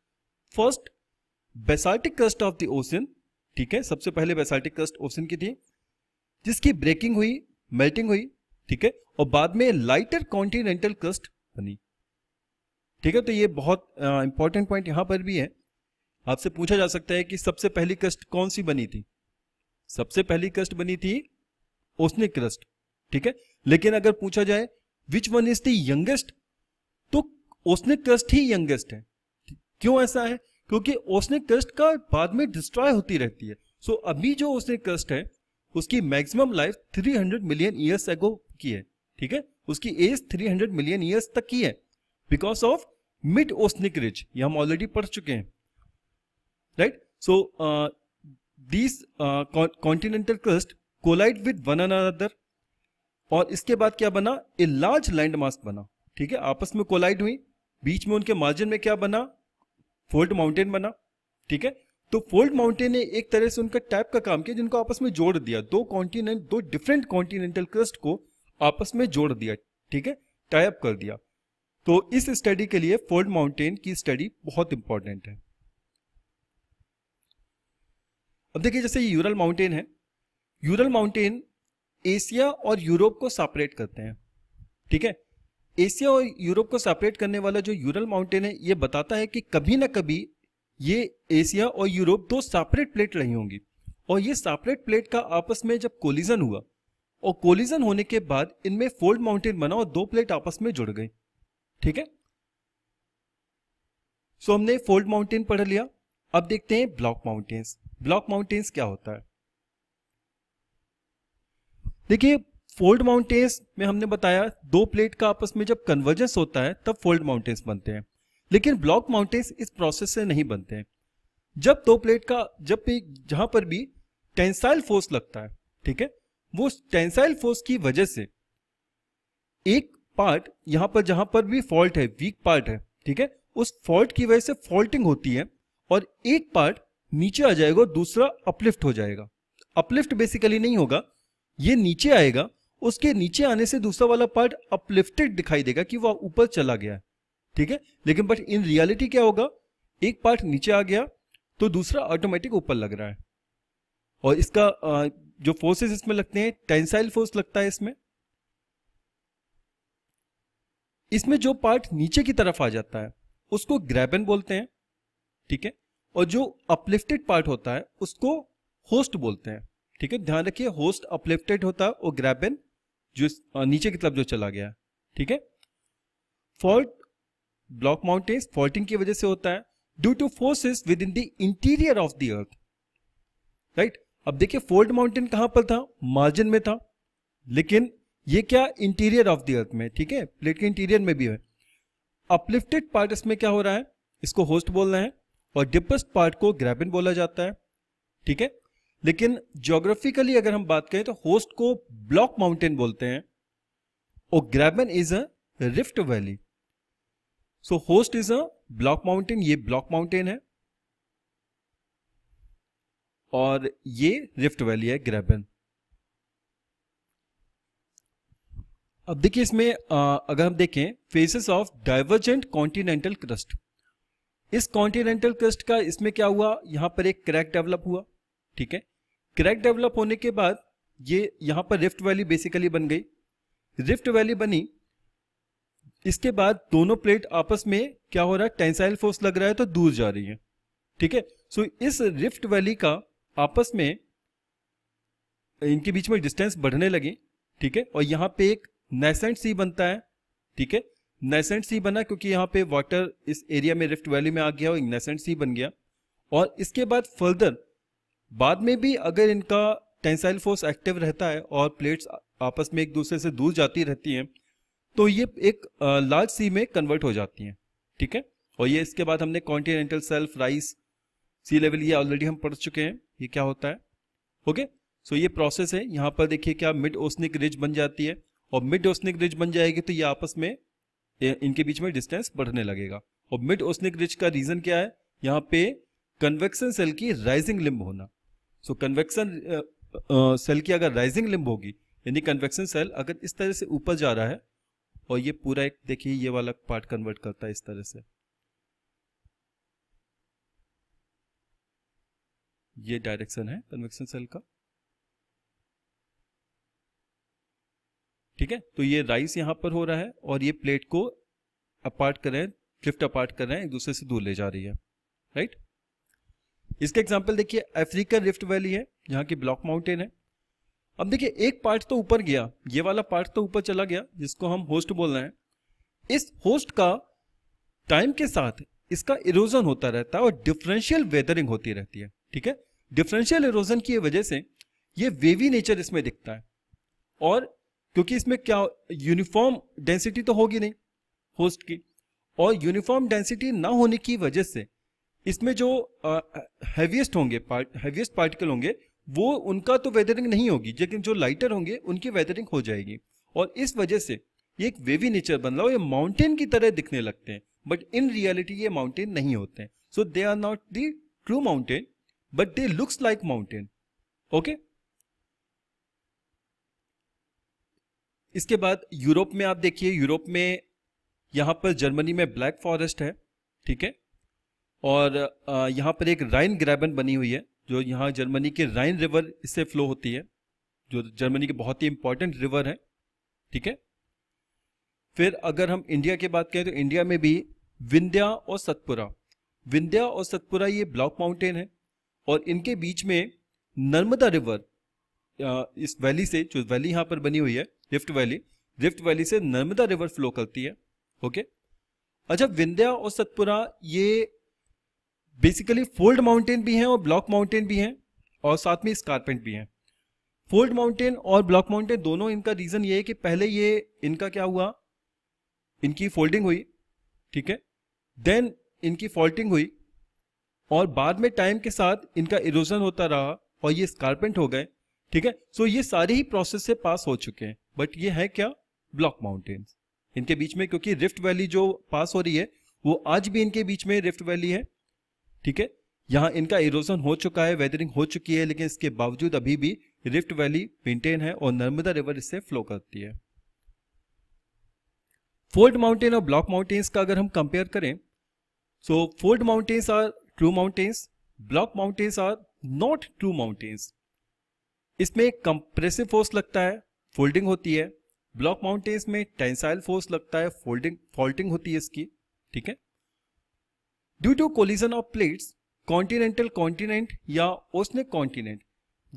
first basaltic crust of the ocean ठीक है सबसे पहले बेसाल्टिक क्रस्ट ओशन की थी जिसकी ब्रेकिंग हुई मेल्टिंग हुई ठीक है और बाद में लाइटर कॉन्टिनेंटल क्रस्ट बनी ठीक है तो ये बहुत इंपॉर्टेंट पॉइंट यहां पर भी है आपसे पूछा जा सकता है कि सबसे पहली क्रस्ट कौन सी बनी थी सबसे पहली क्रस्ट बनी थी ओस्निक क्रस्ट ठीक है लेकिन अगर पूछा जाए which one is the youngest तो ओस्निक क्रस्ट ही यंगेस्ट है क्यों ऐसा है क्योंकि ओस्निक क्रस्ट का बाद में डिस्ट्रॉय होती रहती है सो so, अभी जो ओस्निक क्रस्ट है उसकी maximum life 300 million years ago की है ठीक है उसकी एज 300 मिलियन ईयर्स तक की है because of mid oceanic ridge ये हम ऑलरेडी पढ़ चुके हैं right so these uh, continental crust collide with one another और इसके बाद क्या बना ए लार्ज लैंड मास्क बना ठीक है आपस में कोलाइड हुई बीच में उनके मार्जिन में क्या बना फोल्ड माउंटेन बना ठीक है तो फोल्ड माउंटेन ने एक तरह से उनका टाइप का काम किया जिनको आपस में जोड़ दिया दो कॉन्टिनेंट दो डिफरेंट कॉन्टिनेंटल क्रस्ट को आपस में जोड़ दिया ठीक है टाइप कर दिया तो इस स्टडी के लिए फोल्ड माउंटेन की स्टडी बहुत इंपॉर्टेंट है अब देखिए जैसे ये यूरल माउंटेन है यूरल माउंटेन एशिया और यूरोप को सेपरेट करते हैं ठीक है एशिया और यूरोप को सेपरेट करने वाला जो यूरल माउंटेन है ये बताता है कि कभी ना कभी ये एशिया और यूरोप दो सेपरेट प्लेट रही होंगी और ये सेपरेट प्लेट का आपस में जब कोलिजन हुआ और कोलिजन होने के बाद इनमें फोल्ड माउंटेन बना और दो प्लेट आपस में जुड़ गई ठीक है सो हमने फोल्ड माउंटेन पढ़ लिया अब देखते हैं ब्लॉक माउंटेन्स ब्लॉक माउंटेन्स क्या होता है देखिए फोल्ड माउंटेन्स में हमने बताया दो प्लेट का आपस में जब कन्वर्जेंस होता है तब फोल्ड माउंटेन्स बनते हैं लेकिन ब्लॉक माउंटेन्स इस प्रोसेस से नहीं बनते हैं जब दो प्लेट का जब भी जहां पर भी टेंसाइल फोर्स लगता है ठीक है वो टेंसाइल फोर्स की वजह से एक पार्ट यहां पर जहां पर भी फॉल्ट है वीक पार्ट है ठीक है उस फॉल्ट की वजह से फॉल्टिंग होती है और एक पार्ट नीचे आ जाएगा दूसरा अपलिफ्ट हो जाएगा अपलिफ्ट बेसिकली नहीं होगा ये नीचे आएगा उसके नीचे आने से दूसरा वाला पार्ट अपलिफ्टेड दिखाई देगा कि वह ऊपर चला गया ठीक है लेकिन बट इन रियलिटी क्या होगा एक पार्ट नीचे आ गया तो दूसरा ऑटोमेटिक ऊपर लग रहा है और इसका जो फोर्सेस इसमें लगते हैं टेंसाइल फोर्स लगता है इसमें इसमें जो पार्ट नीचे की तरफ आ जाता है उसको ग्रैबन बोलते हैं ठीक है और जो अपलिफ्टेड पार्ट होता है उसको होस्ट बोलते हैं ठीक है ध्यान रखिए होस्ट अपलिफ्टेड होता है और ग्रैबेन जो नीचे की तरफ जो चला गया ठीक है फॉल्ट ब्लॉक माउंटेन्स फॉल्टिंग की वजह से होता है due to forces within the interior of the earth right अब देखिए फोल्ड माउंटेन कहां पर था मार्जिन में था लेकिन ये क्या इंटीरियर ऑफ द अर्थ में ठीक है प्लेट के इंटीरियर में भी है अपलिफ्टेड पार्ट इसमें क्या हो रहा है इसको होस्ट बोलना है और डिपेस्ट पार्ट को ग्रेबिन बोला जाता है ठीक है लेकिन ज्योग्राफिकली अगर हम बात करें तो होस्ट को ब्लॉक माउंटेन बोलते हैं और graben is a rift valley so horst is a block mountain ये ब्लॉक माउंटेन है और ये रिफ्ट वैली है ग्रेबिन अब देखिए इसमें आ, अगर हम देखें phases of divergent continental crust इस कॉन्टिनेंटल क्रस्ट का इसमें क्या हुआ यहां पर एक क्रैक डेवलप हुआ ठीक है क्रैक डेवलप होने के बाद ये यहां पर रिफ्ट वैली बेसिकली बन गई रिफ्ट वैली बनी इसके बाद दोनों प्लेट आपस में क्या हो रहा है टेंसाइल फोर्स लग रहा है तो दूर जा रही है ठीक है सो इस रिफ्ट वैली का आपस में इनके बीच में डिस्टेंस बढ़ने लगे ठीक है और यहां पे एक नेसेंट सी बनता है ठीक है नेसेंट सी बना क्योंकि यहाँ पे वाटर इस एरिया में रिफ्ट वैली में आ गया और नेसेंट सी बन गया और इसके बाद फर्दर बाद में भी अगर इनका टेंसाइल फोर्स एक्टिव रहता है और प्लेट्स आपस में एक दूसरे से दूर जाती रहती हैं तो ये एक लार्ज सी में कन्वर्ट हो जाती हैं ठीक है और ये इसके बाद हमने continental shelf rise sea level ये ऑलरेडी हम पढ़ चुके हैं ये क्या होता है ओके सो ये प्रोसेस है यहाँ पर देखिए क्या मिड ओस्निक रिज बन जाती है और मिड ओस्निक रिज बन जाएगी तो ये आपस में इनके बीच में डिस्टेंस बढ़ने लगेगा और मिड ओसनिक रिज का रीजन क्या है यहाँ पे कन्वेक्शन सेल की राइजिंग लिम्ब होना सो कन्वेक्शन सेल की अगर राइजिंग लिम्ब होगी यानी कन्वेक्शन सेल अगर इस तरह से ऊपर जा रहा है और ये पूरा एक देखिए ये वाला पार्ट कन्वर्ट करता है इस तरह से ये डायरेक्शन है कन्वेक्शन सेल का ठीक है तो ये राइस यहाँ पर हो रहा है और ये प्लेट को अपार्ट कर रहे हैं लिफ्ट अपार्ट कर रहे हैं एक दूसरे से दूर ले जा रही है राइट इसका एग्जाम्पल देखिए अफ्रीकन रिफ्ट वैली है जहाँ की ब्लॉक माउंटेन है अब देखिए एक पार्ट तो ऊपर गया ये वाला पार्ट तो ऊपर चला गया जिसको हम होस्ट बोल रहे हैं इस होस्ट का टाइम के साथ इसका इरोजन होता रहता है और डिफरेंशियल वेदरिंग होती रहती है ठीक है डिफरेंशियल इरोजन की वजह से ये वेवी नेचर इसमें दिखता है और क्योंकि इसमें क्या यूनिफॉर्म डेंसिटी तो होगी नहीं होस्ट की और यूनिफॉर्म डेंसिटी ना होने की वजह से इसमें जो हैवीएस्ट होंगे हैवीएस्ट पार्टिकल होंगे वो उनका तो वेदरिंग नहीं होगी लेकिन जो लाइटर होंगे उनकी वेदरिंग हो जाएगी और इस वजह से ये एक वेवी नेचर बन रहा हो ये माउंटेन की तरह दिखने लगते हैं बट इन रियलिटी ये माउंटेन नहीं होते हैं so they are not the true mountain but they looks like mountain okay इसके बाद यूरोप में आप देखिए यूरोप में यहाँ पर जर्मनी में ब्लैक फॉरेस्ट है ठीक है और यहाँ पर एक राइन ग्रैबन बनी हुई है जो यहाँ जर्मनी के राइन रिवर इससे फ्लो होती है जो जर्मनी के बहुत ही इंपॉर्टेंट रिवर है ठीक है फिर अगर हम इंडिया की बात करें तो इंडिया में भी विंध्या और सतपुरा विंध्या और सतपुरा ये ब्लॉक माउंटेन है और इनके बीच में नर्मदा रिवर इस वैली से जो वैली यहाँ पर बनी हुई है रिफ्ट वैली रिफ्ट वैली से नर्मदा रिवर फ्लो करती है ओके अच्छा विंध्या और सतपुरा ये बेसिकली फोल्ड माउंटेन भी हैं और ब्लॉक माउंटेन भी हैं और साथ में स्कारपेंट भी हैं फोल्ड माउंटेन और ब्लॉक माउंटेन दोनों इनका रीजन ये है कि पहले ये इनका क्या हुआ इनकी फोल्डिंग हुई ठीक है देन इनकी फॉल्टिंग हुई और बाद में टाइम के साथ इनका इरोजन होता रहा और ये स्कारपेंट हो गए ठीक है सो so ये सारे ही प्रोसेस से पास हो चुके हैं बट ये है क्या ब्लॉक माउंटेन इनके बीच में क्योंकि रिफ्ट वैली जो पास हो रही है वो आज भी इनके बीच में रिफ्ट वैली है ठीक है यहाँ इनका इरोजन हो चुका है वेदरिंग हो चुकी है लेकिन इसके बावजूद अभी भी रिफ्ट वैली मेंटेन है और नर्मदा रिवर इससे फ्लो करती है फोल्ड माउंटेन और ब्लॉक माउंटेन्स का अगर हम कंपेयर करें so fold mountains are true mountains block mountains are not true mountains इसमें कंप्रेसिव फोर्स लगता है फोल्डिंग होती है ब्लॉक माउंटेन्स में टेंसाइल फोर्स लगता है फोल्डिंग फॉल्टिंग होती है इसकी ठीक है due to collision of plates continental continent या ओस्निक कॉन्टिनेंट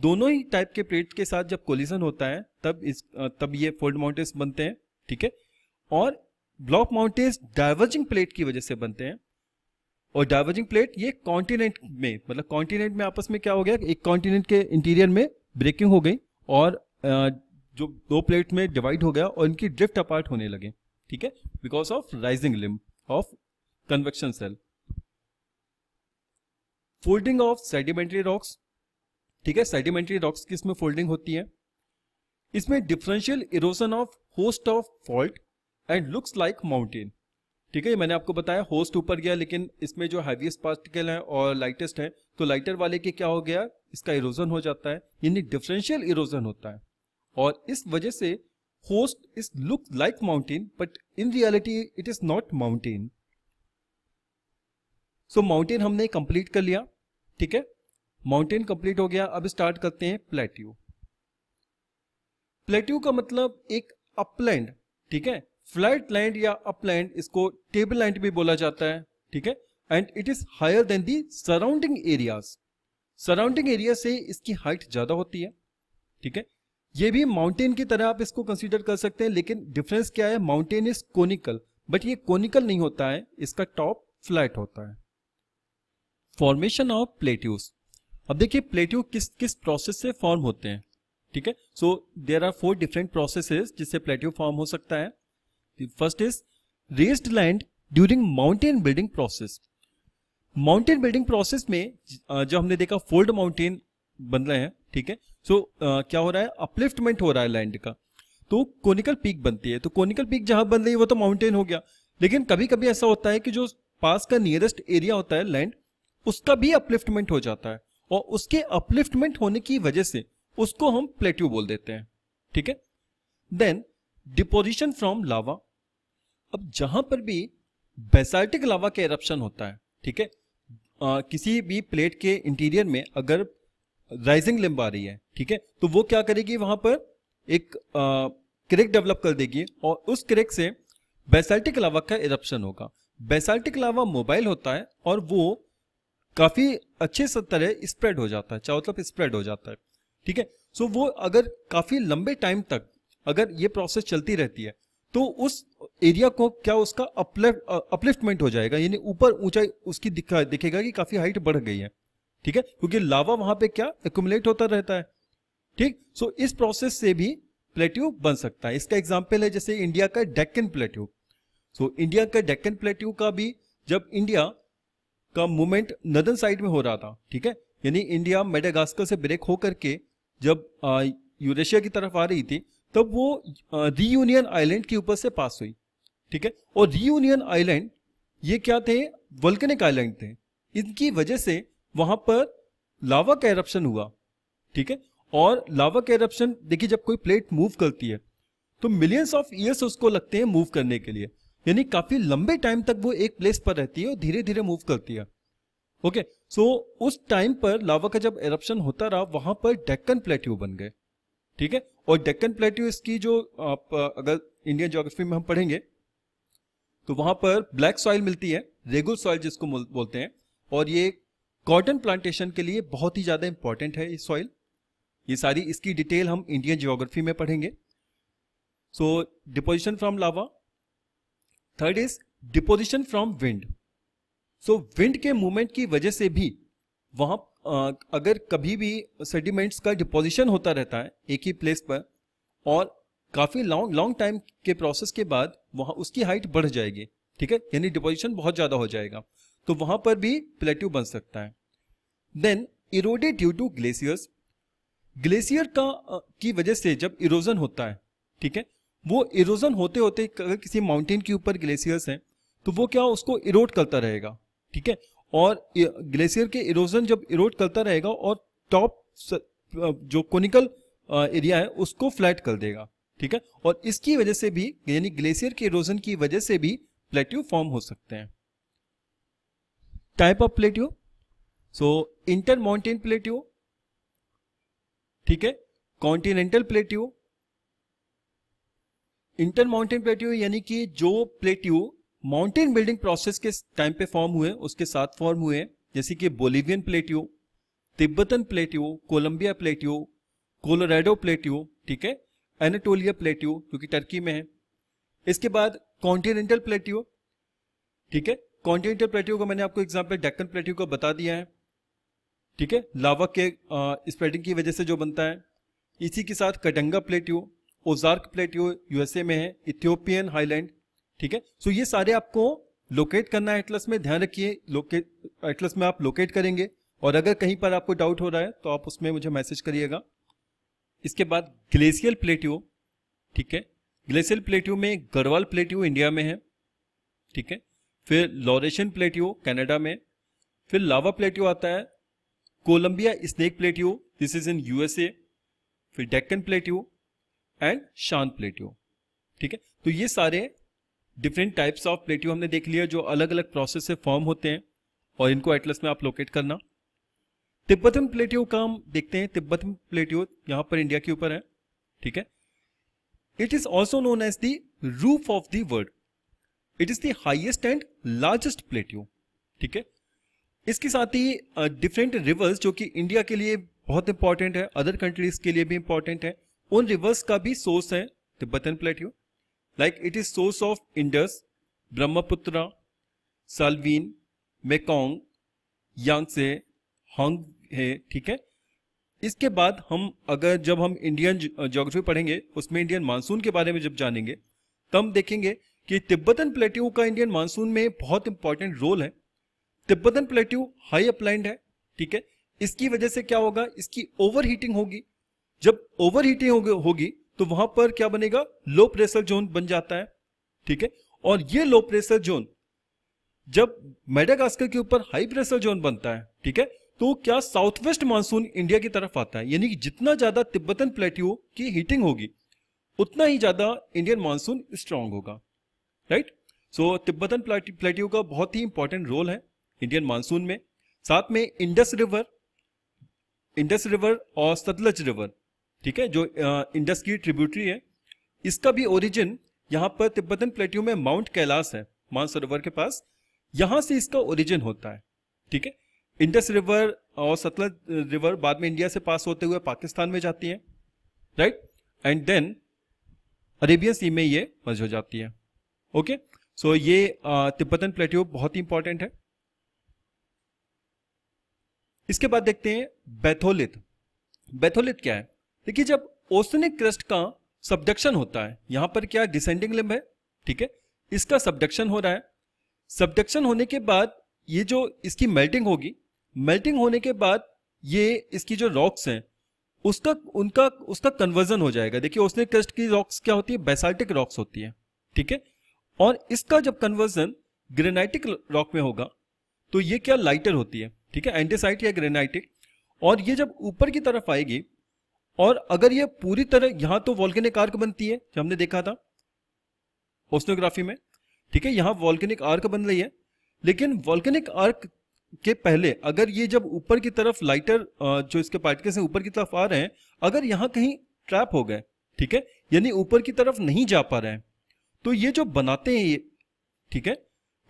दोनों ही टाइप के प्लेट के साथ जब कोलिजन होता है तब इस तब ये फोल्ड माउंटेन्स बनते हैं ठीक है और ब्लॉक माउंटेन्स डाइवर्जिंग प्लेट की वजह से बनते हैं और डाइवर्जिंग प्लेट ये कॉन्टिनेंट में मतलब कॉन्टिनेंट में आपस में क्या हो गया एक कॉन्टिनेंट के इंटीरियर में ब्रेकिंग हो गई और जो दो प्लेट में डिवाइड हो गया और इनकी ड्रिफ्ट अपार्ट होने लगे ठीक है because of rising limb of convection cell folding of sedimentary rocks ठीक है सेडिमेंट्री रॉक्स की इसमें फोल्डिंग होती है इसमें differential erosion of horst of fault and looks like mountain ठीक है मैंने आपको बताया होस्ट ऊपर गया लेकिन इसमें जो हैवीएस्ट पार्टिकल है और लाइटेस्ट है तो लाइटर वाले के क्या हो गया इसका इरोजन हो जाता है यानी डिफरेंशियल इरोजन होता है और इस वजह से horst is look like mountain but in reality it is not mountain so mountain हमने कंप्लीट कर लिया ठीक है माउंटेन कंप्लीट हो गया अब स्टार्ट करते हैं प्लेट्यू प्लेट्यू का मतलब एक अपलैंड ठीक है फ्लैट लैंड या अपलैंड इसको टेबल लैंड भी बोला जाता है ठीक है and it is higher than the surrounding areas surrounding area से इसकी हाइट ज्यादा होती है ठीक है ये भी माउंटेन की तरह आप इसको कंसीडर कर सकते हैं लेकिन डिफरेंस क्या है माउंटेन इज कोनिकल बट ये कोनिकल नहीं होता है इसका टॉप फ्लैट होता है फॉर्मेशन ऑफ प्लेट्यूस अब देखिए प्लेट्यू किस किस प्रोसेस से फॉर्म होते हैं ठीक है so there are four different process जिससे प्लेट्यू फॉर्म हो सकता है first is raised land during mountain building process mountain building process में जो हमने देखा फोल्ड माउंटेन बन रहे हैं ठीक है सो so, uh, क्या हो रहा है अपलिफ्टमेंट हो रहा है लैंड का तो कोनिकल पीक बनती है तो कोनिकल पीक जहां बन रही है वो तो माउंटेन हो गया लेकिन कभी कभी ऐसा होता है कि जो पास का नियरेस्ट एरिया होता है लैंड उसका भी अपलिफ्टमेंट हो जाता है और उसके अपलिफ्टमेंट होने की वजह से उसको हम प्लेट्यू बोल देते हैं ठीक है देन डिपोजिशन फ्रॉम लावा अब जहां पर भी बेसाल्टिक लावा का एरप्शन होता है ठीक है uh, किसी भी प्लेट के इंटीरियर में अगर राइजिंग लिम्ब आ रही है ठीक है तो वो क्या करेगी वहां पर एक क्रेक डेवलप कर देगी और उस क्रेक से बेसाल्टिक लावा का इरप्शन होगा बेसाल्टिक लावा मोबाइल होता है और वो काफी अच्छे से तरह स्प्रेड हो जाता है चारों तरफ स्प्रेड हो जाता है ठीक है सो वो अगर काफी लंबे टाइम तक अगर ये प्रोसेस चलती रहती है तो उस एरिया को क्या उसका अपलिफ्ट अपलिफ्टमेंट हो जाएगा यानी ऊपर ऊंचाई उसकी दिखा दिखेगा कि काफी हाइट बढ़ गई है ठीक है क्योंकि लावा वहां पे क्या एकुमुलेट होता रहता है ठीक सो so, इस प्रोसेस से भी प्लेट्यू बन सकता है इसका एग्जाम्पल है जैसे इंडिया का Deccan plateau so so, India का डेक्कन प्लेट्यू का भी जब इंडिया का मूवमेंट नदन साइड में हो रहा था ठीक है यानी इंडिया मेडागास्कर से ब्रेक होकर के जब यूरेशिया की तरफ आ रही थी तब वो रीयूनियन आइलैंड के ऊपर से पास हुई ठीक है और रीयूनियन आइलैंड ये क्या थे वल्कनिक आइलैंड थे इनकी वजह से वहां पर लावा का एरप्शन हुआ ठीक है और लावा का एरप्शन देखिए जब कोई प्लेट मूव करती है तो मिलियंस ऑफ ईयर्स उसको लगते हैं मूव करने के लिए यानी काफी लंबे टाइम तक वो एक प्लेस पर रहती है और धीरे धीरे मूव करती है ओके okay, सो so, उस टाइम पर लावा का जब एरप्शन होता रहा वहां पर डेक्कन प्लेट्यू बन गए ठीक है और डेक्कन प्लेट्यू इसकी जो आप अगर इंडियन ज्योग्राफी में हम पढ़ेंगे तो वहां पर ब्लैक सॉइल मिलती है रेगुलर सॉइल जिसको बोलते हैं और ये कॉटन प्लांटेशन के लिए बहुत ही ज़्यादा इंपॉर्टेंट है ये सॉइल ये सारी इसकी डिटेल हम इंडियन जियोग्राफी में पढ़ेंगे so deposition from lava third is deposition from wind so wind के मूवमेंट की वजह से भी वहां अगर कभी भी सेडिमेंट्स का डिपोजिशन होता रहता है एक ही प्लेस पर और काफी लॉन्ग लॉन्ग टाइम के प्रोसेस के बाद वहां उसकी हाइट बढ़ जाएगी ठीक है यानी डिपोजिशन बहुत ज्यादा हो जाएगा तो वहां पर भी प्लेट्यू बन सकता है then eroded due to glaciers glacier का की वजह से जब इरोजन होता है ठीक है वो इरोजन होते होते अगर किसी माउंटेन के ऊपर ग्लेशियर्स हैं तो वो क्या उसको इरोड करता रहेगा ठीक है और ग्लेशियर के इरोजन जब इरोड करता रहेगा और टॉप जो कोनिकल एरिया है उसको फ्लैट कर देगा ठीक है और इसकी वजह से भी यानी ग्लेशियर के इरोजन की वजह से भी प्लेट्यू फॉर्म हो सकते हैं type of plateau so intermountain plateau ठीक है continental plateau intermountain plateau यानी कि जो प्लेटियो माउंटेन बिल्डिंग प्रोसेस के टाइम पे फॉर्म हुए उसके साथ फॉर्म हुए जैसे कि Bolivian plateau Tibetan plateau Columbia plateau Colorado plateau ठीक है एनाटोलिया प्लेटियो जो कि टर्की में है इसके बाद कॉन्टिनेंटल प्लेटियो ठीक है कॉन्टिनेंटल प्लेट्यू का मैंने आपको एग्जाम्पल डेक्कन प्लेट्यू का बता दिया है ठीक है लावा के स्प्रेडिंग की वजह से जो बनता है इसी के साथ Katanga plateau Ozark plateau USA में है इथियोपियन हाईलैंड ठीक है सो ये सारे आपको लोकेट करना है एटलस में ध्यान रखिए लोकेट एटलस में आप लोकेट करेंगे और अगर कहीं पर आपको डाउट हो रहा है तो आप उसमें मुझे मैसेज करिएगा इसके बाद ग्लेशियल प्लेट्यू ठीक है ग्लेशियल प्लेट्यू में गढ़वाल प्लेट्यू इंडिया में है ठीक है फिर लॉरेशन प्लेटियो कनाडा में फिर लावा प्लेटियो आता है Columbia Snake plateau this is in USA फिर डेक्कन प्लेटियो एंड शांत प्लेटियो ठीक है तो ये सारे डिफरेंट टाइप्स ऑफ प्लेटियो हमने देख लिया जो अलग अलग प्रोसेस से फॉर्म होते हैं और इनको एटलस में आप लोकेट करना तिब्बतन प्लेटियो का हम देखते हैं तिब्बतन प्लेटियो यहां पर इंडिया के ऊपर है ठीक है it is also known as the roof of the world it is the highest and largest plateau ठीक है इसके साथ ही डिफरेंट रिवर्स जो कि इंडिया के लिए बहुत इंपॉर्टेंट है अदर कंट्रीज के लिए भी इंपॉर्टेंट है उन रिवर्स का भी सोर्स है Tibetan plateau like it is source of Indus Brahmaputra Salween Mekong Yangtze Hong है ठीक है इसके बाद हम अगर जब हम इंडियन जोग्राफी पढ़ेंगे उसमें इंडियन मानसून के बारे में जब जानेंगे तब देखेंगे कि तिब्बतन प्लेट्यू का इंडियन मानसून में बहुत इंपॉर्टेंट रोल है तिब्बतन प्लेट्यू हाई अपलाइंड है ठीक है इसकी वजह से क्या होगा इसकी ओवर हीटिंग होगी जब ओवर हीटिंग होगी तो वहां पर क्या बनेगा लो प्रेशर जोन बन जाता है ठीक है और ये लो प्रेशर जोन जब मेडागास्कर के ऊपर हाई प्रेशर जोन बनता है ठीक है तो क्या साउथ वेस्ट मानसून इंडिया की तरफ आता है यानी कि जितना ज्यादा तिब्बतन प्लेट्यू की हीटिंग होगी उतना ही ज्यादा इंडियन मानसून स्ट्रांग होगा राइट सो तिब्बतन प्लेटियो का बहुत ही इंपॉर्टेंट रोल है इंडियन मानसून में साथ में इंडस रिवर इंडस रिवर और सतलज रिवर ठीक है जो इंडस की ट्रिब्यूटरी है इसका भी ओरिजिन यहां पर तिब्बतन प्लेटियो में माउंट कैलाश है मानसरोवर के पास यहां से इसका ओरिजिन होता है ठीक है इंडस रिवर और सतलज रिवर बाद में इंडिया से पास होते हुए पाकिस्तान में जाती है right and then Arabian sea में ये मर्ज हो जाती है ओके सो ये uh, तिब्बतन प्लेट्यू बहुत ही इंपॉर्टेंट है इसके बाद देखते हैं बैथोलिथ बैथोलिथ क्या है देखिए जब ओसनिक क्रस्ट का सबडक्शन होता है यहां पर क्या डिसेंडिंग लिम्ब है ठीक है इसका सबडक्शन हो रहा है सबडक्शन होने के बाद ये जो इसकी मेल्टिंग होगी मेल्टिंग होने के बाद ये इसकी जो रॉक्स हैं उसका उनका उसका कन्वर्जन हो जाएगा देखिए ओसनिक क्रस्ट की रॉक्स क्या होती है बेसाल्टिक रॉक्स होती है ठीक है और इसका जब कन्वर्जन ग्रेनाइटिक रॉक में होगा तो ये क्या लाइटर होती है ठीक है एंटीसाइट या ग्रेनाइटिक और ये जब ऊपर की तरफ आएगी और अगर ये पूरी तरह यहां तो वॉल्केनिक आर्क बनती है जो हमने देखा था ओस्नोग्राफी में ठीक है यहां वॉल्केनिक आर्क बन रही है लेकिन वॉल्केनिक आर्क के पहले अगर ये जब ऊपर की तरफ लाइटर जो इसके पार्टिकल्स हैं ऊपर की तरफ आ रहे हैं अगर यहां कहीं ट्रैप हो गए ठीक है यानी ऊपर की तरफ नहीं जा पा रहे हैं तो ये जो बनाते हैं ये ठीक है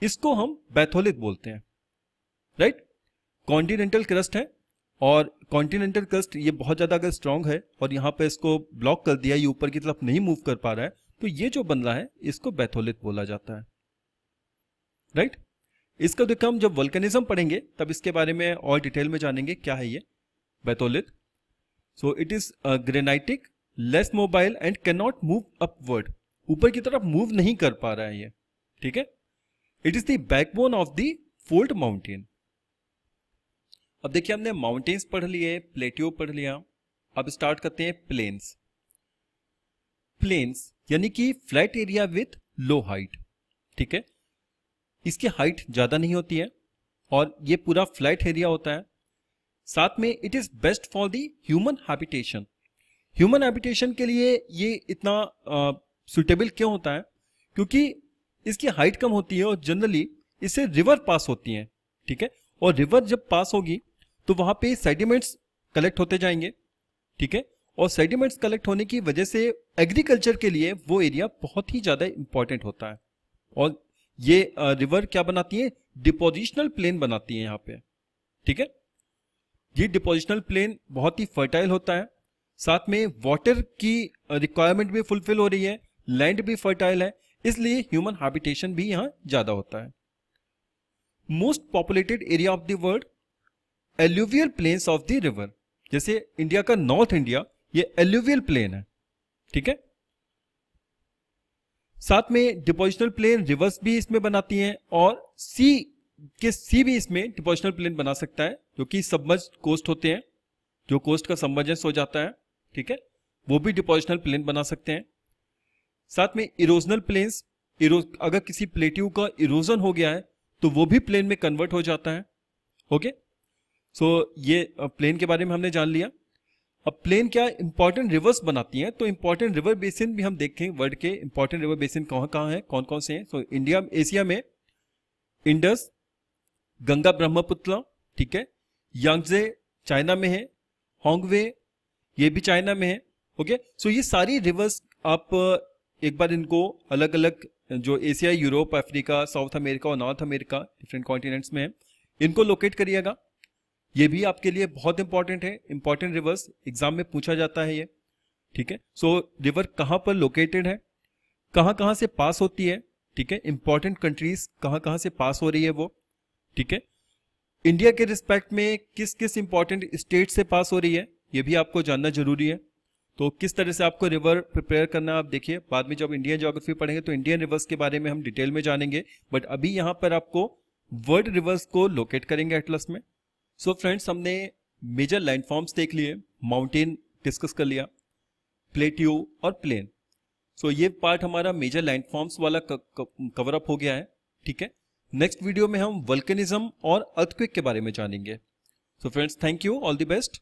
इसको हम बैथोलित बोलते हैं राइट कॉन्टिनेंटल क्रस्ट है और कॉन्टिनेंटल क्रस्ट ये बहुत ज्यादा अगर स्ट्रांग है और यहां पे इसको ब्लॉक कर दिया ये ऊपर की तरफ नहीं मूव कर पा रहा है तो ये जो बन रहा है इसको बैथोलित बोला जाता है राइट इसका देखो हम जब वल्कनिज्म पढ़ेंगे तब इसके बारे में और डिटेल में जानेंगे क्या है ये batholith so it is granitic less mobile and can not move upward ऊपर की तरफ मूव नहीं कर पा रहा है ये ठीक है it is the backbone of the fold mountain अब देखिए हमने माउंटेन्स पढ़ लिए प्लेटियो पढ़ लिया अब स्टार्ट करते हैं प्लेन्स प्लेन्स यानी कि flat area with low height ठीक है इसकी हाइट ज्यादा नहीं होती है और ये पूरा फ्लैट एरिया होता है साथ में it is best for the human habitation human habitation के लिए ये इतना सुटेबल क्यों होता है क्योंकि इसकी हाइट कम होती है और जनरली इससे रिवर पास होती है ठीक है और रिवर जब पास होगी तो वहां पे सेडिमेंट्स कलेक्ट होते जाएंगे ठीक है और सेडिमेंट्स कलेक्ट होने की वजह से एग्रीकल्चर के लिए वो एरिया बहुत ही ज्यादा इंपॉर्टेंट होता है और ये रिवर क्या बनाती है डिपोजिशनल प्लेन बनाती है यहाँ पे ठीक है ये डिपोजिशनल प्लेन बहुत ही फर्टाइल होता है साथ में वाटर की रिक्वायरमेंट भी फुलफिल हो रही है लैंड भी फर्टाइल है इसलिए ह्यूमन हैबिटेशन भी यहां ज्यादा होता है most populated area of the world alluvial plains of the river जैसे इंडिया का नॉर्थ इंडिया ये एल्यूवियल प्लेन है ठीक है साथ में डिपोजिशनल प्लेन रिवर्स भी इसमें बनाती हैं और सी के सी भी इसमें डिपोजिशनल प्लेन बना सकता है जो कि सबमर्ज कोस्ट होते हैं जो कोस्ट का सबमर्जेंस हो जाता है ठीक है वो भी डिपोजिशनल प्लेन बना सकते हैं साथ में इरोजनल प्लेन्स अगर किसी प्लेट्यू का इरोजन हो गया है तो वो भी प्लेन में कन्वर्ट हो जाता है ओके सो so, ये प्लेन के बारे में हमने जान लिया अब प्लेन क्या इंपॉर्टेंट रिवर्स बनाती हैं तो इंपॉर्टेंट रिवर बेसिन भी हम देखें वर्ल्ड के इंपॉर्टेंट रिवर बेसिन कहाँ कहाँ हैं कौन कौन से हैं सो so, इंडिया एशिया में इंडस गंगा ब्रह्मपुत्र ठीक है यांगजे चाइना में है हॉन्गवे ये भी चाइना में है ओके सो so, ये सारी रिवर्स आप एक बार इनको अलग अलग जो Asia Europe Africa South America और नॉर्थ अमेरिका डिफरेंट कॉन्टिनेंट्स में है इनको लोकेट करिएगा ये भी आपके लिए बहुत इंपॉर्टेंट है इंपॉर्टेंट रिवर्स एग्जाम में पूछा जाता है ये ठीक है सो रिवर कहाँ पर लोकेटेड है कहाँ कहाँ से पास होती है ठीक है इंपॉर्टेंट कंट्रीज कहाँ कहाँ से पास हो रही है वो ठीक है इंडिया के रिस्पेक्ट में किस किस इंपॉर्टेंट स्टेट से पास हो रही है ये भी आपको जानना जरूरी है तो किस तरह से आपको रिवर प्रिपेयर करना आप देखिए बाद में जब इंडियन जोग्राफी पढ़ेंगे तो इंडियन रिवर्स के बारे में हम डिटेल में जानेंगे बट अभी यहाँ पर आपको वर्ल्ड रिवर्स को लोकेट करेंगे एटलस में सो so फ्रेंड्स हमने मेजर लैंडफॉर्म्स देख लिए माउंटेन डिस्कस कर लिया प्लेट्यू और प्लेन सो so ये पार्ट हमारा मेजर लैंडफॉर्म्स वाला कवर अप हो गया है ठीक है नेक्स्ट वीडियो में हम वल्कनिज्म और अर्थक्विक के बारे में जानेंगे so friends thank you all the best